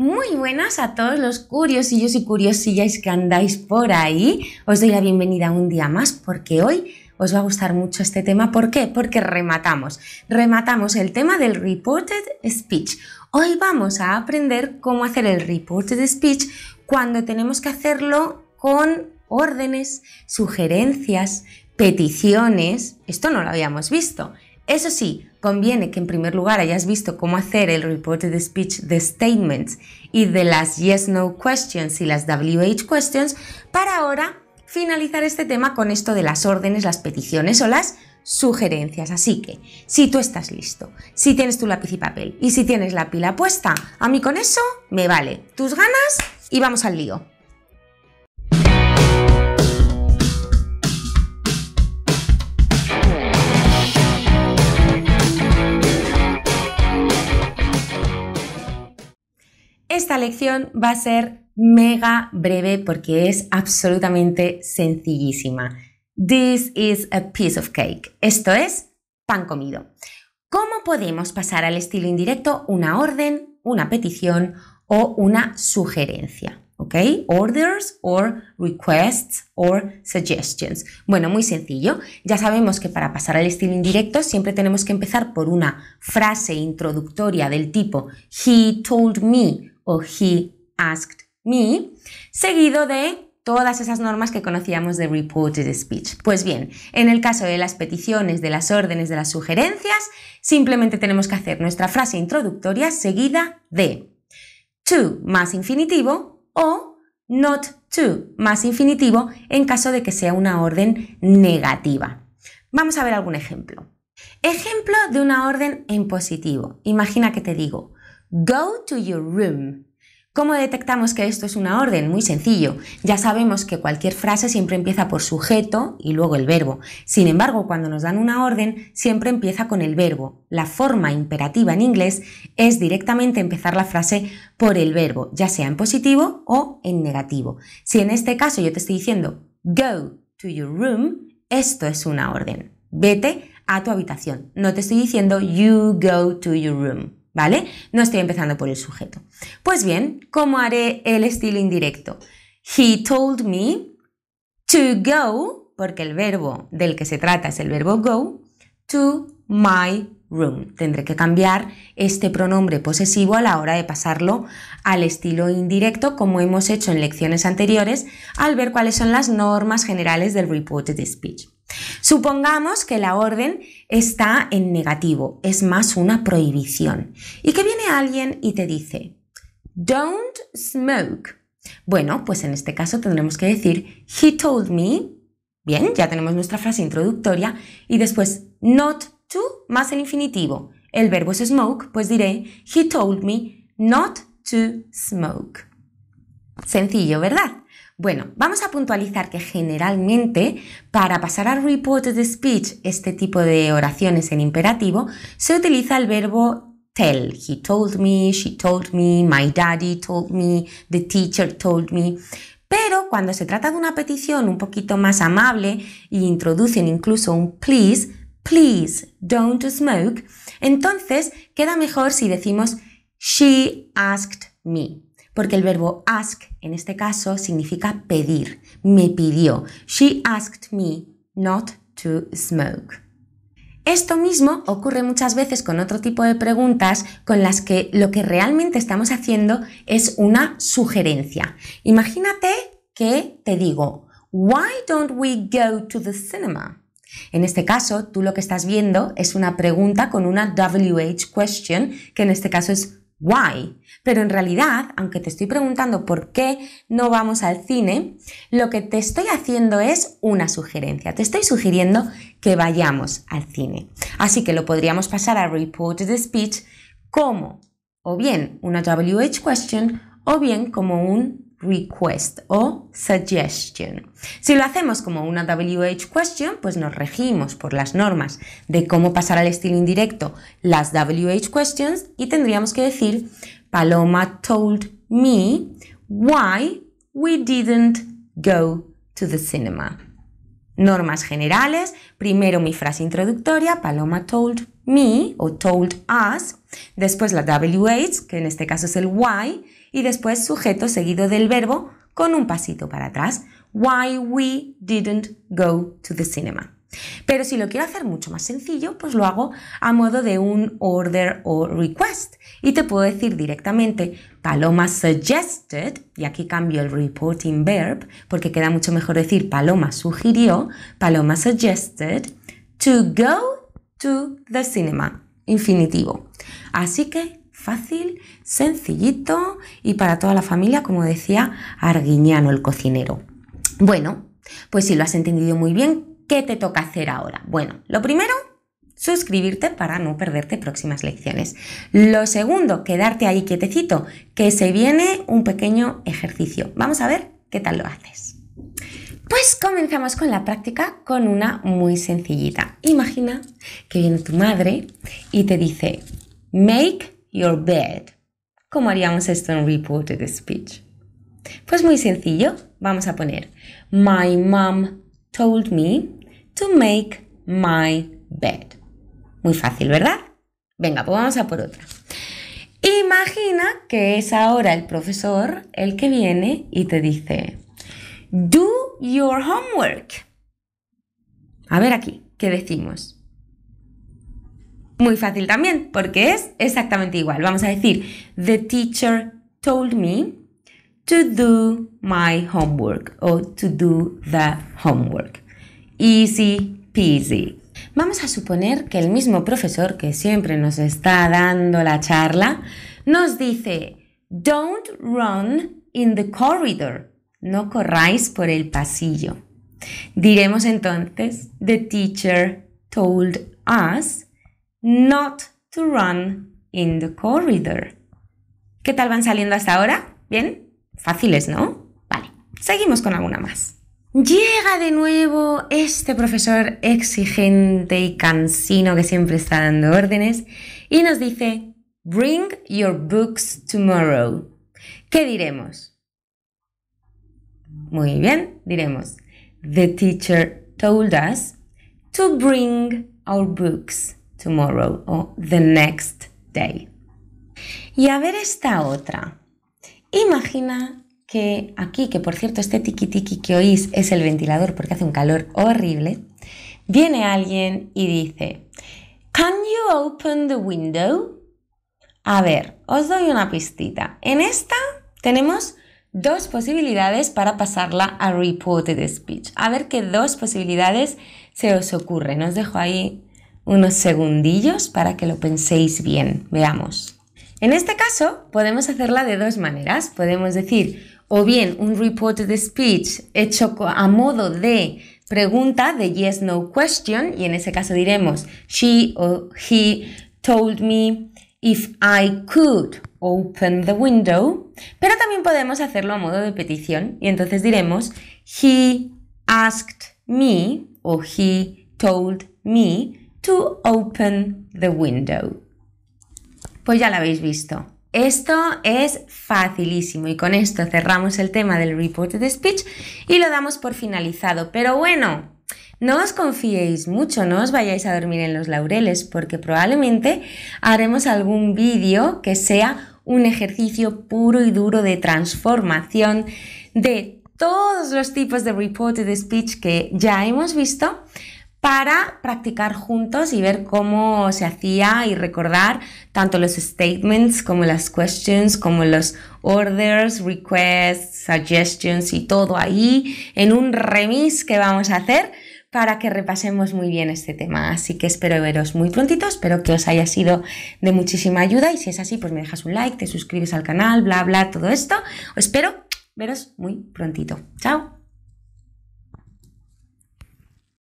Muy buenas a todos los curiosillos y curiosillas que andáis por ahí. Os doy la bienvenida un día más porque hoy os va a gustar mucho este tema. ¿Por qué? Porque rematamos. Rematamos el tema del reported speech. Hoy vamos a aprender cómo hacer el reported speech cuando tenemos que hacerlo con órdenes, sugerencias, peticiones. Esto no lo habíamos visto. Eso sí, conviene que en primer lugar hayas visto cómo hacer el reported speech de statements y de las yes no questions y las WH questions para ahora finalizar este tema con esto de las órdenes, las peticiones o las sugerencias. Así que, si tú estás listo, si tienes tu lápiz y papel y si tienes la pila puesta, a mí con eso me vale. Tus ganas y vamos al lío. Esta lección va a ser mega breve porque es absolutamente sencillísima. This is a piece of cake. Esto es pan comido. ¿Cómo podemos pasar al estilo indirecto una orden, una petición o una sugerencia? ¿Ok? Orders or requests or suggestions. Bueno, muy sencillo. Ya sabemos que para pasar al estilo indirecto siempre tenemos que empezar por una frase introductoria del tipo He told me o he asked me, seguido de todas esas normas que conocíamos de reported speech. Pues bien, en el caso de las peticiones, de las órdenes, de las sugerencias, simplemente tenemos que hacer nuestra frase introductoria seguida de to más infinitivo o not to más infinitivo en caso de que sea una orden negativa. Vamos a ver algún ejemplo. Ejemplo de una orden en positivo. Imagina que te digo, Go to your room. ¿Cómo detectamos que esto es una orden? Muy sencillo. Ya sabemos que cualquier frase siempre empieza por sujeto y luego el verbo. Sin embargo, cuando nos dan una orden, siempre empieza con el verbo. La forma imperativa en inglés es directamente empezar la frase por el verbo, ya sea en positivo o en negativo. Si en este caso yo te estoy diciendo go to your room, esto es una orden. Vete a tu habitación. No te estoy diciendo you go to your room. ¿vale? No estoy empezando por el sujeto. Pues bien, ¿cómo haré el estilo indirecto? He told me to go, porque el verbo del que se trata es el verbo go, to my Tendré que cambiar este pronombre posesivo a la hora de pasarlo al estilo indirecto, como hemos hecho en lecciones anteriores, al ver cuáles son las normas generales del reported speech. Supongamos que la orden está en negativo, es más una prohibición, y que viene alguien y te dice, don't smoke. Bueno, pues en este caso tendremos que decir, he told me, bien, ya tenemos nuestra frase introductoria, y después, not to más el infinitivo. El verbo es smoke, pues diré, he told me not to smoke. Sencillo, ¿verdad? Bueno, vamos a puntualizar que generalmente para pasar al reported speech, este tipo de oraciones en imperativo, se utiliza el verbo tell. He told me, she told me, my daddy told me, the teacher told me. Pero cuando se trata de una petición un poquito más amable e introducen incluso un please, please don't smoke, entonces queda mejor si decimos she asked me, porque el verbo ask en este caso significa pedir, me pidió. She asked me not to smoke. Esto mismo ocurre muchas veces con otro tipo de preguntas con las que lo que realmente estamos haciendo es una sugerencia. Imagínate que te digo, Why don't we go to the cinema? En este caso, tú lo que estás viendo es una pregunta con una WH question, que en este caso es why. Pero en realidad, aunque te estoy preguntando por qué no vamos al cine, lo que te estoy haciendo es una sugerencia. Te estoy sugiriendo que vayamos al cine. Así que lo podríamos pasar a report the speech como o bien una WH question o bien como un request o suggestion. Si lo hacemos como una WH question, pues nos regimos por las normas de cómo pasar al estilo indirecto las WH questions y tendríamos que decir Paloma told me why we didn't go to the cinema. Normas generales, primero mi frase introductoria, Paloma told me o told us Después la WH, que en este caso es el why, y después sujeto seguido del verbo con un pasito para atrás. Why we didn't go to the cinema. Pero si lo quiero hacer mucho más sencillo, pues lo hago a modo de un order o request. Y te puedo decir directamente, Paloma suggested, y aquí cambio el reporting verb, porque queda mucho mejor decir Paloma sugirió, Paloma suggested to go to the cinema infinitivo. Así que fácil, sencillito y para toda la familia, como decía Arguiñano el cocinero. Bueno, pues si lo has entendido muy bien, ¿qué te toca hacer ahora? Bueno, lo primero, suscribirte para no perderte próximas lecciones. Lo segundo, quedarte ahí quietecito, que se viene un pequeño ejercicio. Vamos a ver qué tal lo haces. Pues comenzamos con la práctica con una muy sencillita. Imagina que viene tu madre y te dice, make your bed. ¿Cómo haríamos esto en reported speech? Pues muy sencillo, vamos a poner, my mom told me to make my bed. Muy fácil, ¿verdad? Venga, pues vamos a por otra. Imagina que es ahora el profesor el que viene y te dice, Do your homework. A ver aquí, ¿qué decimos? Muy fácil también, porque es exactamente igual. Vamos a decir, the teacher told me to do my homework o to do the homework. Easy peasy. Vamos a suponer que el mismo profesor que siempre nos está dando la charla nos dice, don't run in the corridor no corráis por el pasillo. Diremos entonces, the teacher told us not to run in the corridor. ¿Qué tal van saliendo hasta ahora? ¿Bien? Fáciles, ¿no? Vale, seguimos con alguna más. Llega de nuevo este profesor exigente y cansino que siempre está dando órdenes y nos dice, bring your books tomorrow. ¿Qué diremos? Muy bien, diremos. The teacher told us to bring our books tomorrow or the next day. Y a ver esta otra. Imagina que aquí, que por cierto este tiki tiki que oís es el ventilador porque hace un calor horrible, viene alguien y dice, Can you open the window? A ver, os doy una pistita. En esta tenemos dos posibilidades para pasarla a reported speech. A ver qué dos posibilidades se os ocurren. Os dejo ahí unos segundillos para que lo penséis bien. Veamos. En este caso podemos hacerla de dos maneras. Podemos decir o bien un reported speech hecho a modo de pregunta de yes no question y en ese caso diremos she o he told me If I could open the window. Pero también podemos hacerlo a modo de petición y entonces diremos He asked me o he told me to open the window. Pues ya lo habéis visto. Esto es facilísimo y con esto cerramos el tema del reported speech y lo damos por finalizado. Pero bueno, no os confiéis mucho, no os vayáis a dormir en los laureles porque probablemente haremos algún vídeo que sea un ejercicio puro y duro de transformación de todos los tipos de reported speech que ya hemos visto para practicar juntos y ver cómo se hacía y recordar tanto los statements como las questions, como los orders, requests, suggestions y todo ahí en un remix que vamos a hacer para que repasemos muy bien este tema. Así que espero veros muy prontito, espero que os haya sido de muchísima ayuda y si es así, pues me dejas un like, te suscribes al canal, bla, bla, todo esto. Os espero veros muy prontito. Chao.